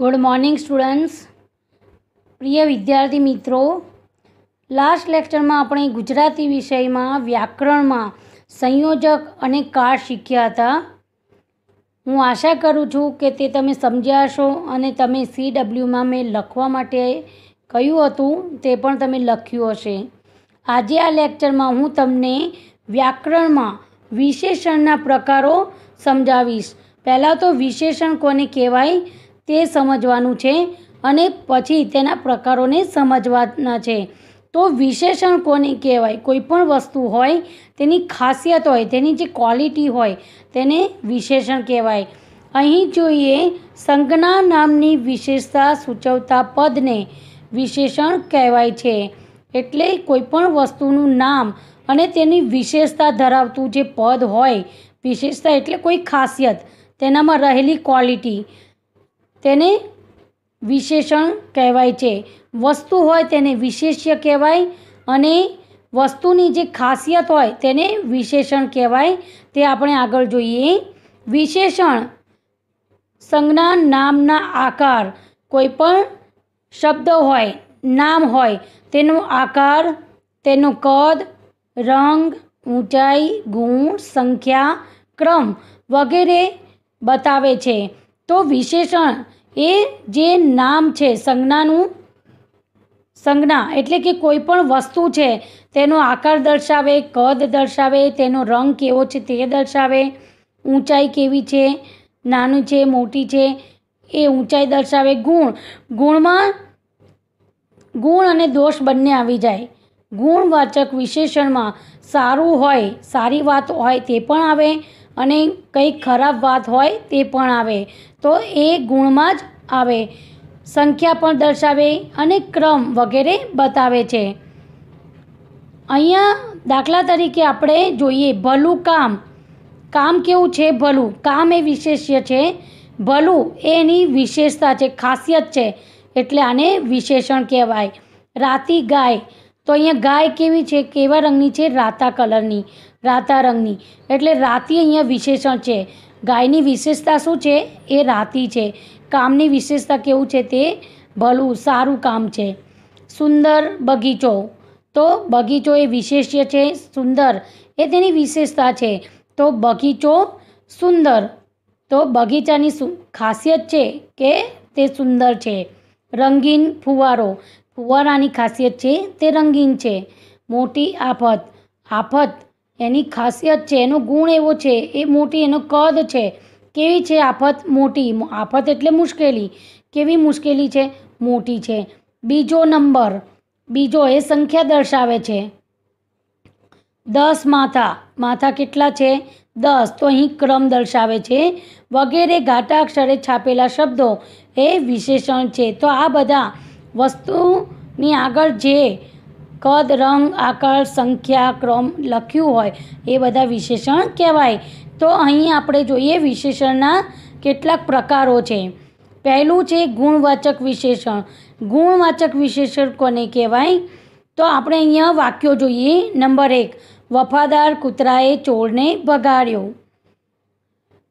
good morning students પ્રિય વિદ્યાર્થી મિત્રો લાસ્ટ લેક્ચરમાં આપણે ગુજરાતી વિષયમાં વ્યાકરણમાં સંયોજક અને કાર શીખ્યા હતા હું આશા કરું છું કે તે તમે સમજ્યાશો અને તમે સી ડબલ્યુમાં મેં લખવા માટે કહ્યું હતું તે પણ તમે લખ્યું હશે આજે આ લેક્ચરમાં હું તમને વ્યાકરણમાં વિશેષણના પ્રકારો સમજાવીશ પહેલાં તો વિશેષણ કોને કહેવાય તે સમજવાનું છે અને પછી તેના પ્રકારોને સમજવાના છે તો વિશેષણ કોને કહેવાય કોઈ પણ વસ્તુ હોય તેની ખાસિયત હોય તેની જે ક્વોલિટી હોય તેને વિશેષણ કહેવાય અહીં જોઈએ સંજ્ઞા નામની વિશેષતા સૂચવતા પદને વિશેષણ કહેવાય છે એટલે કોઈપણ વસ્તુનું નામ અને તેની વિશેષતા ધરાવતું જે પદ હોય વિશેષતા એટલે કોઈ ખાસિયત તેનામાં રહેલી ક્વોલિટી તેને વિશેષણ કહેવાય છે વસ્તુ હોય તેને વિશેષ્ય કહેવાય અને વસ્તુની જે ખાસિયત હોય તેને વિશેષણ કહેવાય તે આપણે આગળ જોઈએ વિશેષણ સંજ્ઞા નામના આકાર કોઈપણ શબ્દ હોય નામ હોય તેનો આકાર તેનું કદ રંગ ઊંચાઈ ગુણ સંખ્યા ક્રમ વગેરે બતાવે છે તો વિશેષણ એ જે નામ છે સંજ્ઞાનું સંજ્ઞા એટલે કે કોઈ પણ વસ્તુ છે તેનો આકાર દર્શાવે કદ દર્શાવે તેનો રંગ કેવો છે તે દર્શાવે ઊંચાઈ કેવી છે નાનું છે મોટી છે એ ઊંચાઈ દર્શાવે ગુણ ગુણમાં ગુણ અને દોષ બંને આવી જાય ગુણવાચક વિશેષણમાં સારું હોય સારી વાત હોય તે પણ આવે અને કંઈ ખરાબ વાત હોય તે પણ આવે તો એ ગુણમાં જ આવે સંખ્યા પણ દર્શાવે અને ક્રમ વગેરે બતાવે છે અહીંયા દાખલા તરીકે આપણે જોઈએ ભલું કામ કામ કેવું છે ભલું કામ એ વિશેષ્ય છે ભલું એ એની વિશેષતા છે ખાસિયત છે એટલે આને વિશેષણ કહેવાય રાતી ગાય તો અહીંયા ગાય કેવી છે કેવા રંગની છે રાતા કલરની રાતા રંગની એટલે રાતી અહીંયા વિશેષણ છે ગાયની વિશેષતા શું છે એ રાતી છે કામની વિશેષતા કેવું છે તે ભલું સારું કામ છે સુંદર બગીચો તો બગીચો એ વિશેષ્ય છે સુંદર એ તેની વિશેષતા છે તો બગીચો સુંદર તો બગીચાની ખાસિયત છે કે તે સુંદર છે રંગીન ફુવારો ફુવારાની ખાસિયત છે તે રંગીન છે મોટી આફત આફત એની ખાસિયત છે એનો ગુણ એવો છે એ મોટી એનો કદ છે કેવી છે આફત મોટી આફત એટલે મુશ્કેલી કેવી મુશ્કેલી છે મોટી છે બીજો નંબર બીજો એ સંખ્યા દર્શાવે છે દસ માથા માથા કેટલા છે દસ તો અહીં ક્રમ દર્શાવે છે વગેરે ઘાટા અક્ષરે છાપેલા શબ્દો એ વિશેષણ છે તો આ બધા વસ્તુની આગળ જે કદ રંગ આકાર સંખ્યા ક્રમ લખ્યું હોય એ બધા વિશેષણ કહેવાય તો અહીં આપણે જોઈએ વિશેષણના કેટલાક પ્રકારો છે પહેલું છે ગુણવાચક વિશેષણ ગુણવાચક વિશેષણ કોને કહેવાય તો આપણે અહીંયા વાક્યો જોઈએ નંબર એક વફાદાર કૂતરાએ ચોરને ભગાડ્યો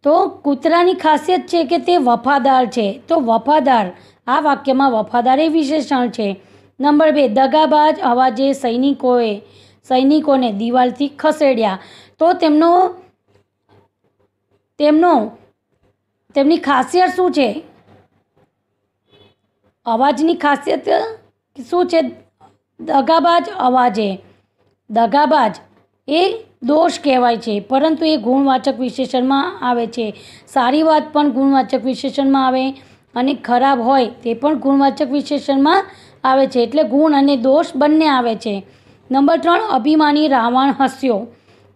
તો કૂતરાની ખાસિયત છે કે તે વફાદાર છે તો વફાદાર આ વાક્યમાં વફાદાર એ વિશેષણ છે નંબર બે દગાબાજ અવાજે સૈનિકોએ સૈનિકોને દિવાલથી ખસેડ્યા તો તેમનો તેમનો તેમની ખાસિયત શું છે અવાજની ખાસિયત શું છે દગાબાજ અવાજે દગાબાજ એ દોષ કહેવાય છે પરંતુ એ ગુણવાચક વિશેષણમાં આવે છે સારી વાત પણ ગુણવાચક વિશેષણમાં આવે અને ખરાબ હોય તે પણ ગુણવાચક વિશેષણમાં આવે છે એટલે ગુણ અને દોષ બંને આવે છે નંબર ત્રણ અભિમાની રાવણ હસ્યો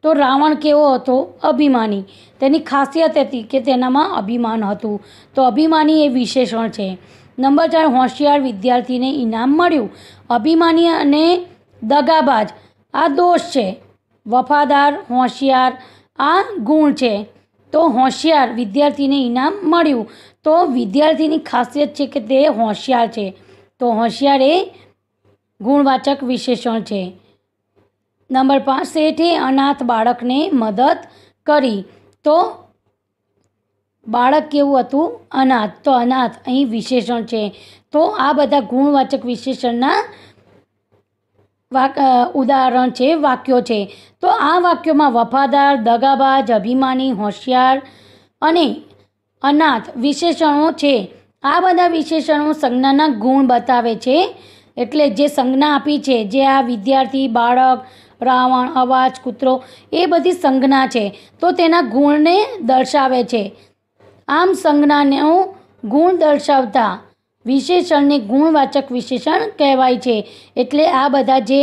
તો રાવણ કેવો હતો અભિમાની તેની ખાસિયત હતી કે તેનામાં અભિમાન હતું તો અભિમાની એ વિશેષણ છે નંબર ચાર હોશિયાર વિદ્યાર્થીને ઇનામ મળ્યું અભિમાની અને દગાબાજ આ દોષ છે વફાદાર હોશિયાર આ ગુણ છે તો હોશિયાર વિદ્યાર્થીને ઇનામ મળ્યું તો વિદ્યાર્થીની ખાસિયત છે કે તે હોશિયાર છે તો હોશિયાર એ ગુણવાચક વિશેષણ છે નંબર પાંચ શેઠે અનાથ બાળકને મદદ કરી તો બાળક કેવું હતું અનાથ તો અનાથ અહીં વિશેષણ છે તો આ બધા ગુણવાચક વિશેષણના વાક ઉદાહરણ છે વાક્યો છે તો આ વાક્યોમાં વફાદાર દગાબાજ અભિમાની હોશિયાર અને અનાથ વિશેષણો છે આ બધા વિશેષણો સંજ્ઞાના ગુણ બતાવે છે એટલે જે સંજ્ઞા આપી છે જે આ વિદ્યાર્થી બાળક રાવણ અવાજ કૂતરો એ બધી સંજ્ઞા છે તો તેના ગુણને દર્શાવે છે આમ સંજ્ઞાનો ગુણ દર્શાવતા વિશેષણને ગુણવાચક વિશેષણ કહેવાય છે એટલે આ બધા જે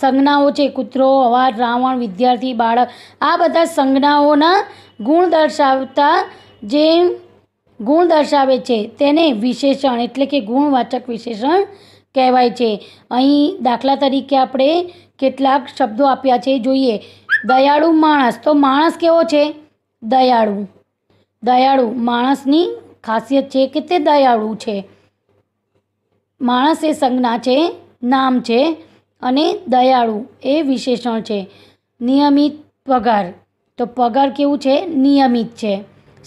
સંજ્ઞાઓ છે કૂતરો અવાજ રાવણ વિદ્યાર્થી બાળક આ બધા સંજ્ઞાઓના ગુણ દર્શાવતા જે ગુણ દર્શાવે છે તેને વિશેષણ એટલે કે ગુણવાચક વિશેષણ કહેવાય છે અહીં દાખલા તરીકે આપણે કેટલાક શબ્દો આપ્યા છે જોઈએ દયાળુ માણસ તો માણસ કેવો છે દયાળુ દયાળુ માણસની ખાસિયત છે કે તે દયાળુ છે માણસ એ સંજ્ઞા છે નામ છે અને દયાળુ એ વિશેષણ છે નિયમિત પગાર તો પગાર કેવું છે નિયમિત છે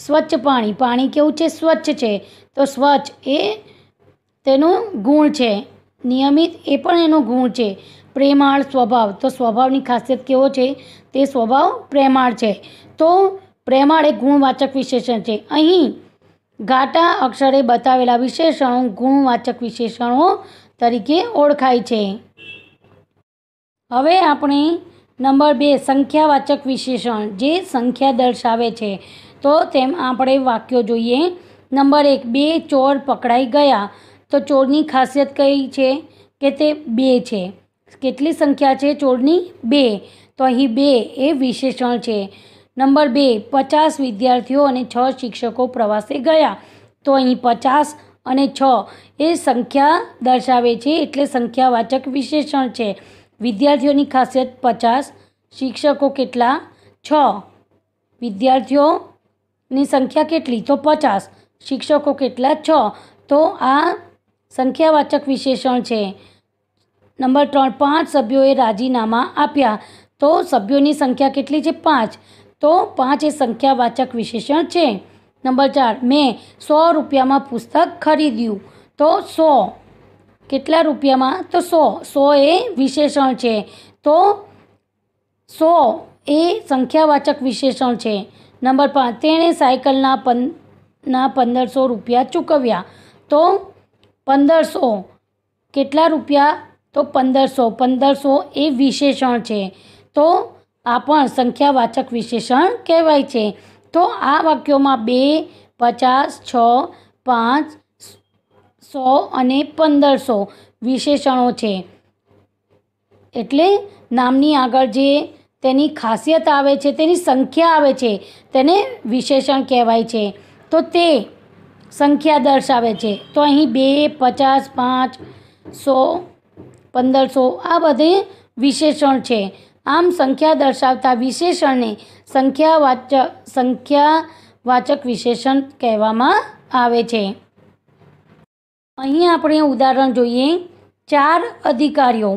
સ્વચ્છ પાણી પાણી કેવું છે સ્વચ્છ છે તો સ્વચ્છ એ તેનું ગુણ છે નિયમિત એ પણ એનો ગુણ છે પ્રેમાળ સ્વભાવ તો સ્વભાવની ખાસિયત કેવો છે તે સ્વભાવ પ્રેમાળ છે તો પ્રેમાળ એ ગુણવાચક વિશેષણ છે અહીં ઘાટા અક્ષરે બતાવેલા વિશેષણો ગુણવાચક વિશેષણો તરીકે ઓળખાય છે હવે આપણે નંબર બે સંખ્યાવાચક વિશેષણ જે સંખ્યા દર્શાવે છે તો તેમ આપણે વાક્યો જોઈએ નંબર એક બે ચોર પકડાઈ ગયા તો ચોરની ખાસિયત કઈ છે કે તે બે છે કેટલી સંખ્યા છે ચોરની બે તો અહીં બે એ વિશેષણ છે નંબર બે પચાસ વિદ્યાર્થીઓ અને છ શિક્ષકો પ્રવાસે ગયા તો અહીં પચાસ અને છ એ સંખ્યા દર્શાવે છે એટલે સંખ્યાવાચક વિશેષણ છે વિદ્યાર્થીઓની ખાસિયત પચાસ શિક્ષકો કેટલા છ વિદ્યાર્થીઓ ની સંખ્યા કેટલી તો પચાસ શિક્ષકો કેટલા છ તો આ સંખ્યાવાચક વિશેષણ છે નંબર ત્રણ પાંચ સભ્યોએ રાજીનામા આપ્યા તો સભ્યોની સંખ્યા કેટલી છે પાંચ તો પાંચ એ સંખ્યાવાચક વિશેષણ છે નંબર ચાર મેં સો રૂપિયામાં પુસ્તક ખરીદ્યું તો સો કેટલા રૂપિયામાં તો સો સો એ વિશેષણ છે તો સો એ સંખ્યાવાચક વિશેષણ છે નંબર પાંચ તેણે સાયકલના પં ના પંદરસો રૂપિયા ચૂકવ્યા તો પંદરસો કેટલા રૂપિયા તો પંદરસો પંદરસો એ વિશેષણ છે તો આ પણ સંખ્યાવાચક વિશેષણ કહેવાય છે તો આ વાક્યોમાં બે પચાસ છ પાંચ સો અને પંદરસો વિશેષણો છે એટલે નામની આગળ જે તેની ખાસિયત આવે છે તેની સંખ્યા આવે છે તેને વિશેષણ કહેવાય છે તો તે સંખ્યા દર્શાવે છે તો અહીં બે પચાસ પાંચ સો પંદરસો આ બધે વિશેષણ છે આમ સંખ્યા દર્શાવતા વિશેષણને સંખ્યાવાચક સંખ્યાવાચક વિશેષણ કહેવામાં આવે છે અહીં આપણે ઉદાહરણ જોઈએ ચાર અધિકારીઓ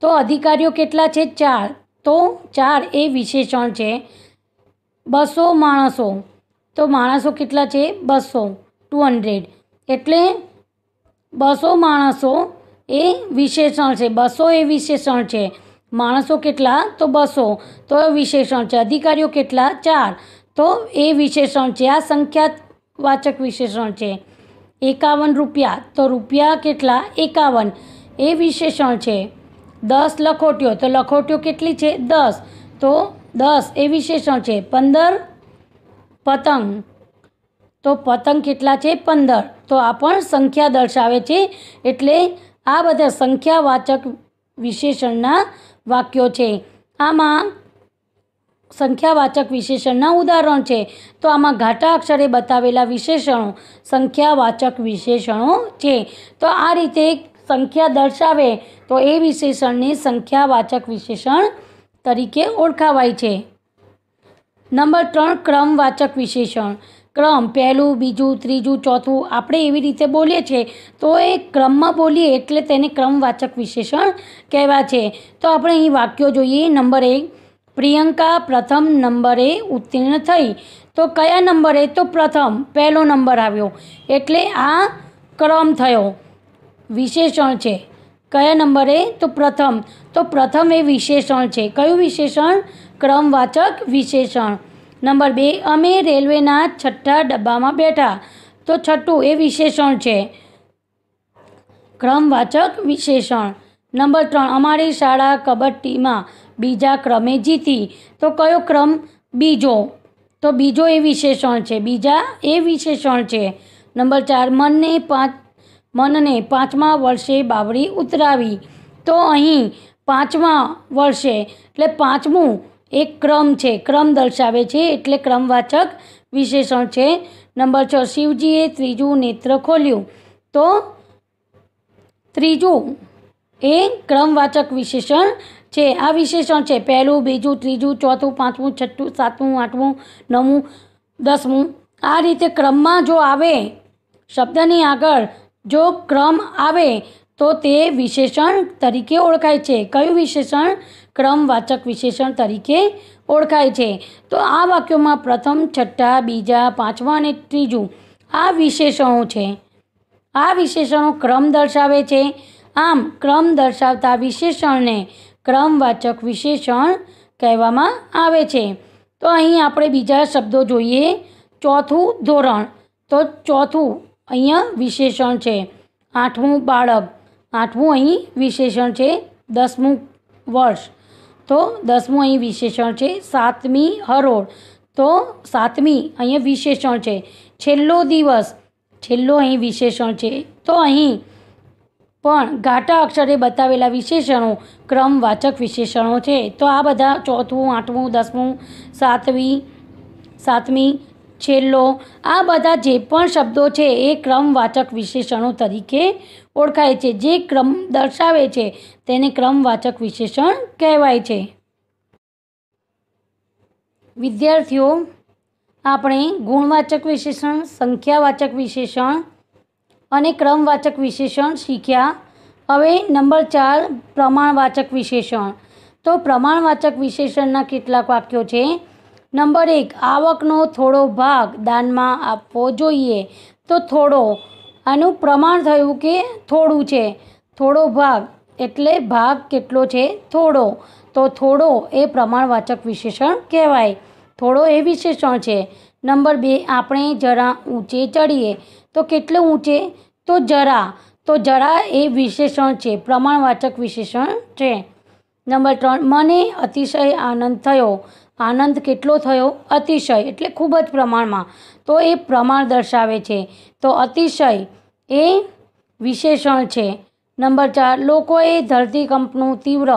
તો અધિકારીઓ કેટલા છે ચાર તો ચાર એ વિશેષણ છે બસો માણસો તો માણસો કેટલા છે બસો ટુ હંડ્રેડ એટલે બસો માણસો એ વિશેષણ છે બસો એ વિશેષણ છે માણસો કેટલા તો બસો તો વિશેષણ છે અધિકારીઓ કેટલા ચાર તો એ વિશેષણ છે આ સંખ્યાવાચક વિશેષણ છે એકાવન રૂપિયા તો રૂપિયા કેટલા એકાવન એ વિશેષણ છે દસ લખોટીઓ તો લખોટીઓ કેટલી છે દસ તો દસ એ વિશેષણ છે પંદર પતંગ તો પતંગ કેટલા છે પંદર તો આ પણ સંખ્યા દર્શાવે છે એટલે આ બધા સંખ્યાવાચક વિશેષણના વાક્યો છે આમાં સંખ્યાવાચક વિશેષણના ઉદાહરણ છે તો આમાં ઘાટા અક્ષરે બતાવેલા વિશેષણો સંખ્યાવાચક વિશેષણો છે તો આ રીતે સંખ્યા દર્શાવે તો એ વિશેષણને સંખ્યાવાચક વિશેષણ તરીકે ઓળખાવાય છે નંબર ત્રણ ક્રમવાચક વિશેષણ ક્રમ પહેલું બીજું ત્રીજું ચોથું આપણે એવી રીતે બોલીએ છીએ તો એ ક્રમમાં બોલીએ એટલે તેને ક્રમવાચક વિશેષણ કહેવાય છે તો આપણે અહીં વાક્યો જોઈએ નંબર એક પ્રિયંકા પ્રથમ નંબરે ઉત્તીર્ણ થઈ તો કયા નંબરે તો પ્રથમ પહેલો નંબર આવ્યો એટલે આ ક્રમ થયો વિશેષણ છે કયા નંબરે તો પ્રથમ તો પ્રથમ એ વિશેષણ છે કયું વિશેષણ ક્રમવાચક વિશેષણ નંબર બે અમે રેલવેના છઠ્ઠા ડબ્બામાં બેઠા તો છઠ્ઠું એ વિશેષણ છે ક્રમવાચક વિશેષણ નંબર ત્રણ અમારી શાળા કબડ્ડીમાં બીજા ક્રમે જીતી તો કયો ક્રમ બીજો તો બીજો એ વિશેષણ છે બીજા એ વિશેષણ છે નંબર ચાર મનને પાંચ મનને પાંચમા વર્ષે બાવળી ઉતરાવી તો અહીં પાંચમા વર્ષે એટલે પાંચમું એક ક્રમ છે ક્રમ દર્શાવે છે એટલે ક્રમવાચક વિશેષણ છે નંબર છ શિવજીએ ત્રીજું નેત્ર ખોલ્યું તો ત્રીજું એ ક્રમવાચક વિશેષણ છે આ વિશેષણ છે પહેલું બીજું ત્રીજું ચોથું પાંચમું છઠ્ઠું સાતમું આઠમું નવમું દસમું આ રીતે ક્રમમાં જો આવે શબ્દની આગળ જો ક્રમ આવે તો તે વિશેષણ તરીકે ઓળખાય છે કયું વિશેષણ ક્રમવાચક વિશેષણ તરીકે ઓળખાય છે તો આ વાક્યોમાં પ્રથમ છઠ્ઠા બીજા પાંચમા અને ત્રીજું આ વિશેષણો છે આ વિશેષણો ક્રમ દર્શાવે છે આમ ક્રમ દર્શાવતા વિશેષણને ક્રમવાચક વિશેષણ કહેવામાં આવે છે તો અહીં આપણે બીજા શબ્દો જોઈએ ચોથું ધોરણ તો ચોથું અહીંયા વિશેષણ છે આઠમું બાળક આઠમું અહીં વિશેષણ છે દસમું વર્ષ તો દસમું અહીં વિશેષણ છે સાતમી હરોળ તો સાતમી અહીંયા વિશેષણ છે છેલ્લો દિવસ છેલ્લો અહીં વિશેષણ છે તો અહીં પણ ઘાટા અક્ષરે બતાવેલા વિશેષણો ક્રમવાચક વિશેષણો છે તો આ બધા ચોથું આઠમું દસમું સાતમી સાતમી છેલ્લો આ બધા જે પણ શબ્દો છે એ ક્રમવાચક વિશેષણો તરીકે ઓળખાય છે જે ક્રમ દર્શાવે છે તેને ક્રમવાચક વિશેષણ કહેવાય છે વિદ્યાર્થીઓ આપણે ગુણવાચક વિશેષણ સંખ્યાવાચક વિશેષણ અને ક્રમવાચક વિશેષણ શીખ્યા હવે નંબર ચાર પ્રમાણવાચક વિશેષણ તો પ્રમાણવાચક વિશેષણના કેટલાક વાક્યો છે નંબર એક આવકનો થોડો ભાગ દાનમાં આપવો જોઈએ તો થોડો આનું પ્રમાણ થયું કે થોડું છે થોડો ભાગ એટલે ભાગ કેટલો છે થોડો તો થોડો એ પ્રમાણવાચક વિશેષણ કહેવાય થોડો એ વિશેષણ છે નંબર બે આપણે જરા ઊંચે ચડીએ તો કેટલું ઊંચે તો જરા તો જરા એ વિશેષણ છે પ્રમાણવાચક વિશેષણ છે નંબર ત્રણ મને અતિશય આનંદ થયો આનંદ કેટલો થયો અતિશય એટલે ખૂબ જ પ્રમાણમાં તો એ પ્રમાણ દર્શાવે છે તો અતિશય એ વિશેષણ છે નંબર ચાર લોકોએ ધરતીકંપનું તીવ્ર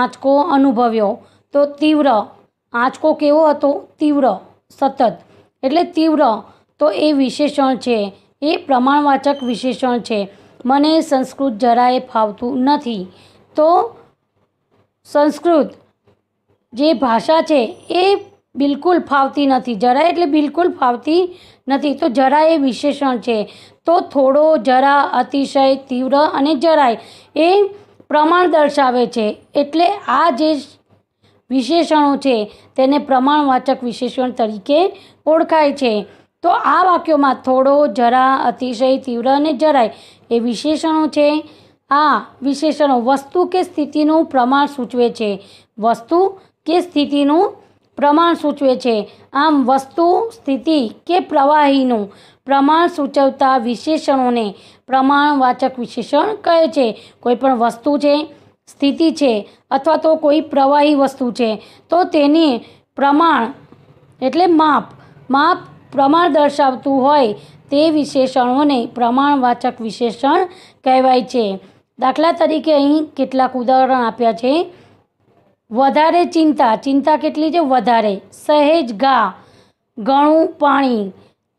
આંચકો અનુભવ્યો તો તીવ્ર આંચકો કેવો હતો તીવ્ર સતત એટલે તીવ્ર તો એ વિશેષણ છે એ પ્રમાણવાચક વિશેષણ છે મને સંસ્કૃત જરાય ફાવતું નથી તો સંસ્કૃત જે ભાષા છે એ બિલકુલ ફાવતી નથી જરા એટલે બિલકુલ ફાવતી નથી તો જરા એ વિશેષણ છે તો થોડો જરા અતિશય તીવ્ર અને જરાય એ પ્રમાણ દર્શાવે છે એટલે આ જે વિશેષણો છે તેને પ્રમાણવાચક વિશેષણ તરીકે ઓળખાય છે તો આ વાક્યોમાં થોડો જરા અતિશય તીવ્ર અને જરાય એ વિશેષણો છે આ વિશેષણો વસ્તુ કે સ્થિતિનું પ્રમાણ સૂચવે છે વસ્તુ કે સ્થિતિનું પ્રમાણ સૂચવે છે આમ વસ્તુ સ્થિતિ કે પ્રવાહીનું પ્રમાણ સૂચવતા વિશેષણોને પ્રમાણવાચક વિશેષણ કહે છે કોઈપણ વસ્તુ છે સ્થિતિ છે અથવા તો કોઈ પ્રવાહી વસ્તુ છે તો તેની પ્રમાણ એટલે માપ માપ પ્રમાણ દર્શાવતું હોય તે વિશેષણોને પ્રમાણવાચક વિશેષણ કહેવાય છે દાખલા તરીકે અહીં કેટલાક ઉદાહરણ આપ્યા છે વધારે ચિંતા ચિંતા કેટલી છે વધારે સહેજ ઘા ઘણું પાણી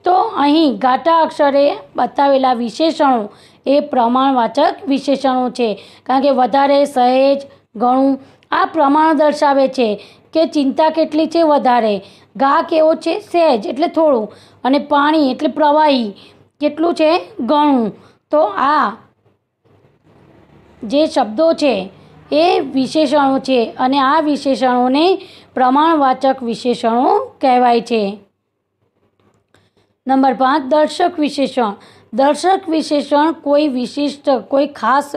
તો અહીં ગાટા અક્ષરે બતાવેલા વિશેષણો એ પ્રમાણવાચક વિશેષણો છે કારણ કે વધારે સહેજ ઘણું આ પ્રમાણ દર્શાવે છે કે ચિંતા કેટલી છે વધારે ઘા કેવો છે સહેજ એટલે થોડું અને પાણી એટલે પ્રવાહી કેટલું છે ઘણું તો આ જે શબ્દો છે એ વિશેષણો છે અને આ વિશેષણોને પ્રમાણવાચક વિશેષણો કહેવાય છે નંબર પાંચ દર્શક વિશેષણ દર્શક વિશેષણ કોઈ વિશિષ્ટ કોઈ ખાસ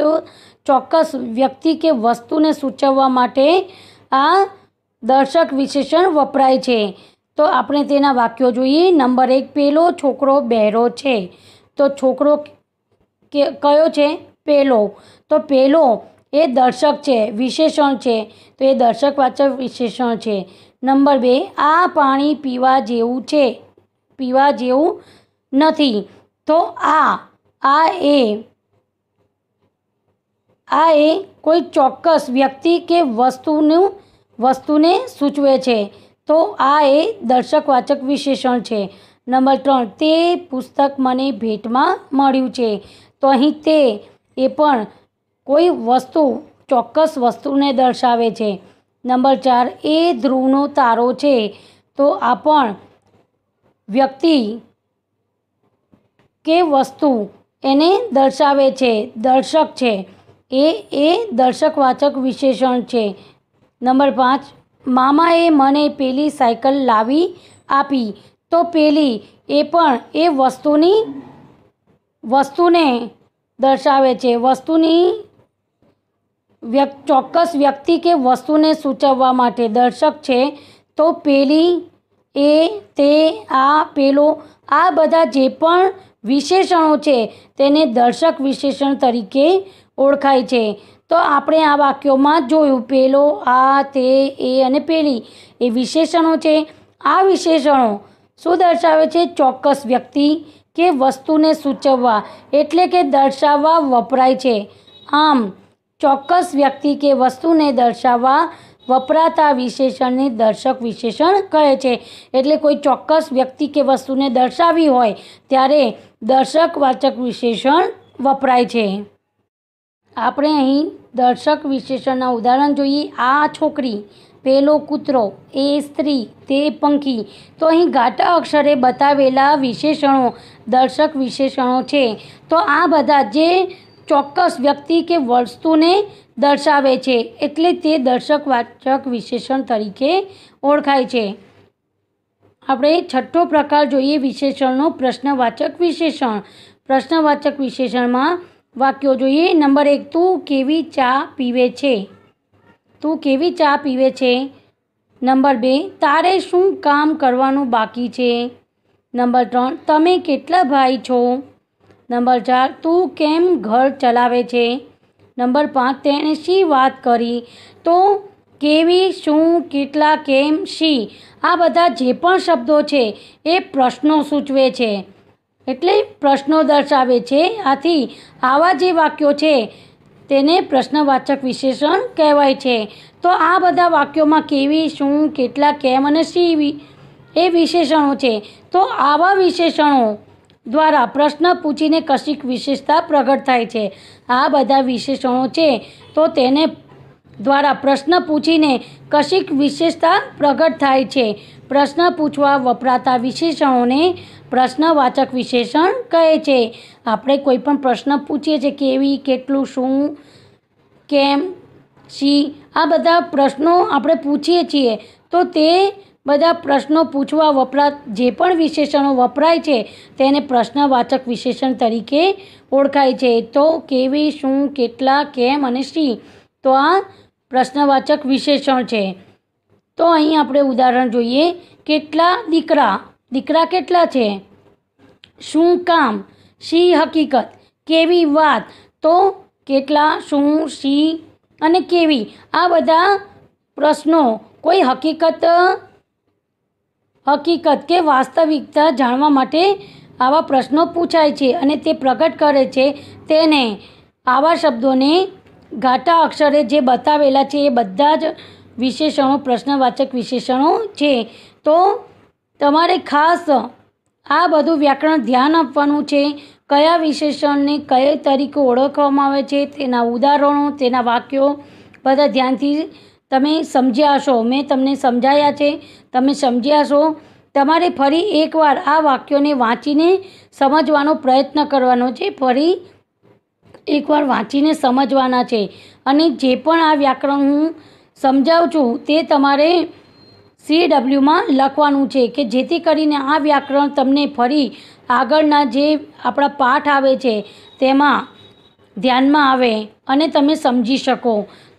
ચોક્કસ વ્યક્તિ કે વસ્તુને સૂચવવા માટે આ દર્શક વિશેષણ વપરાય છે તો આપણે તેના વાક્યો જોઈએ નંબર એક પેલો છોકરો બહેરો છે તો છોકરો કયો છે પહેલો તો પહેલો એ દર્શક છે વિશેષણ છે તો એ દર્શકવાચક વિશેષણ છે નંબર બે આ પાણી પીવા જેવું છે પીવા જેવું નથી તો આ આ એ આ એ કોઈ ચોક્કસ વ્યક્તિ કે વસ્તુનું વસ્તુને સૂચવે છે તો આ એ દર્શકવાચક વિશેષણ છે નંબર ત્રણ તે પુસ્તક મને ભેટમાં મળ્યું છે તો અહીં તે એ પણ કોઈ વસ્તુ ચોક્કસ વસ્તુને દર્શાવે છે નંબર ચાર એ ધ્રુવનો તારો છે તો આ પણ વ્યક્તિ કે વસ્તુ એને દર્શાવે છે દર્શક છે એ એ દર્શકવાચક વિશેષણ છે નંબર પાંચ મામાએ મને પેલી સાયકલ લાવી આપી તો પેલી એ પણ એ વસ્તુની વસ્તુને દર્શાવે છે વસ્તુની ચોક્કસ વ્યક્તિ કે વસ્તુને સૂચવવા માટે દર્શક છે તો પેલી એ તે આ પેલો આ બધા જે પણ વિશેષણો છે તેને દર્શક વિશેષણ તરીકે ઓળખાય છે તો આપણે આ વાક્યોમાં જોયું પેલો આ તે એ અને પેલી એ વિશેષણો છે આ વિશેષણો શું દર્શાવે છે ચોક્કસ વ્યક્તિ કે વસ્તુને સૂચવવા એટલે કે દર્શાવવા વપરાય છે આમ ચોક્કસ વ્યક્તિ કે વસ્તુને દર્શાવવા વપરાતા વિશેષણને દર્શક વિશેષણ કહે છે એટલે કોઈ ચોક્કસ વ્યક્તિ કે વસ્તુને દર્શાવી હોય ત્યારે દર્શકવાચક વિશેષણ વપરાય છે આપણે અહીં દર્શક વિશેષણના ઉદાહરણ જોઈએ આ છોકરી પેલો કૂતરો એ સ્ત્રી તે પંખી તો અહીં ઘાટા અક્ષરે બતાવેલા વિશેષણો દર્શક વિશેષણો છે તો આ બધા જે ચોક્કસ વ્યક્તિ કે વસ્તુને દર્શાવે છે એટલે તે દર્શકવાચક વિશેષણ તરીકે ઓળખાય છે આપણે છઠ્ઠો પ્રકાર જોઈએ વિશેષણનો પ્રશ્નવાચક વિશેષણ પ્રશ્નવાચક વિશેષણમાં વાક્યો જોઈએ નંબર એક તું કેવી ચા પીવે છે તું કેવી ચા પીવે છે નંબર બે તારે શું કામ કરવાનું બાકી છે નંબર ત્રણ તમે કેટલા ભાઈ છો નંબર ચાર તું કેમ ઘર ચલાવે છે નંબર પાંચ તેણે શી વાત કરી તો કેવી શું કેટલા કેમ શી આ બધા જે પણ શબ્દો છે એ પ્રશ્નો સૂચવે છે એટલે પ્રશ્નો દર્શાવે છે આથી આવા જે વાક્યો છે તેને પ્રશ્નવાચક વિશેષણ કહેવાય છે તો આ બધા વાક્યોમાં કેવી શું કેટલા કેમ અને શી એ વિશેષણો છે તો આવા વિશેષણો દ્વારા પ્રશ્ન પૂછીને કશીક વિશેષતા પ્રગટ થાય છે આ બધા વિશેષણો છે તો તેને દ્વારા પ્રશ્ન પૂછીને કશીક વિશેષતા પ્રગટ થાય છે પ્રશ્ન પૂછવા વપરાતા વિશેષણોને પ્રશ્નવાચક વિશેષણ કહે છે આપણે કોઈ પણ પ્રશ્ન પૂછીએ છીએ કેવી કેટલું શું કેમ શી આ બધા પ્રશ્નો આપણે પૂછીએ છીએ તો તે બધા પ્રશ્નો પૂછવા વપરા જે પણ વિશેષણો વપરાય છે તેને પ્રશ્નવાચક વિશેષણ તરીકે ઓળખાય છે તો કેવી શું કેટલા કેમ અને શી તો આ પ્રશ્નવાચક વિશેષણ છે તો અહીં આપણે ઉદાહરણ જોઈએ કેટલા દીકરા દીકરા કેટલા છે શું કામ શી હકીકત કેવી વાત તો કેટલા શું શી અને કેવી આ બધા પ્રશ્નો કોઈ હકીકત હકીકત કે વાસ્તવિકતા જાણવા માટે આવા પ્રશ્નો પૂછાય છે અને તે પ્રગટ કરે છે તેને આવા શબ્દોને ઘાટા અક્ષરે જે બતાવેલા છે એ બધા જ વિશેષણો પ્રશ્નવાચક વિશેષણો છે તો તમારે ખાસ આ બધું વ્યાકરણ ધ્યાન આપવાનું છે કયા વિશેષણને કયા તરીકે ઓળખવામાં આવે છે તેના ઉદાહરણો તેના વાક્યો બધા ધ્યાનથી તમે સમજ્યા હશો મેં તમને સમજાયા છે તમે સમજ્યા હશો તમારે ફરી એકવાર આ વાક્યોને વાંચીને સમજવાનો પ્રયત્ન કરવાનો છે ફરી એકવાર વાંચીને સમજવાના છે અને જે પણ આ વ્યાકરણ હું સમજાવું છું તે તમારે સી ડબલ્યુમાં લખવાનું છે કે જેથી કરીને આ વ્યાકરણ તમને ફરી આગળના જે આપણા પાઠ આવે છે તેમાં ધ્યાનમાં આવે અને તમે સમજી શકો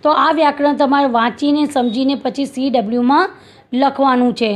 તો આ વ્યાકરણ તમારે વાંચીને સમજીને પછી સી ડબલ્યુમાં લખવાનું છે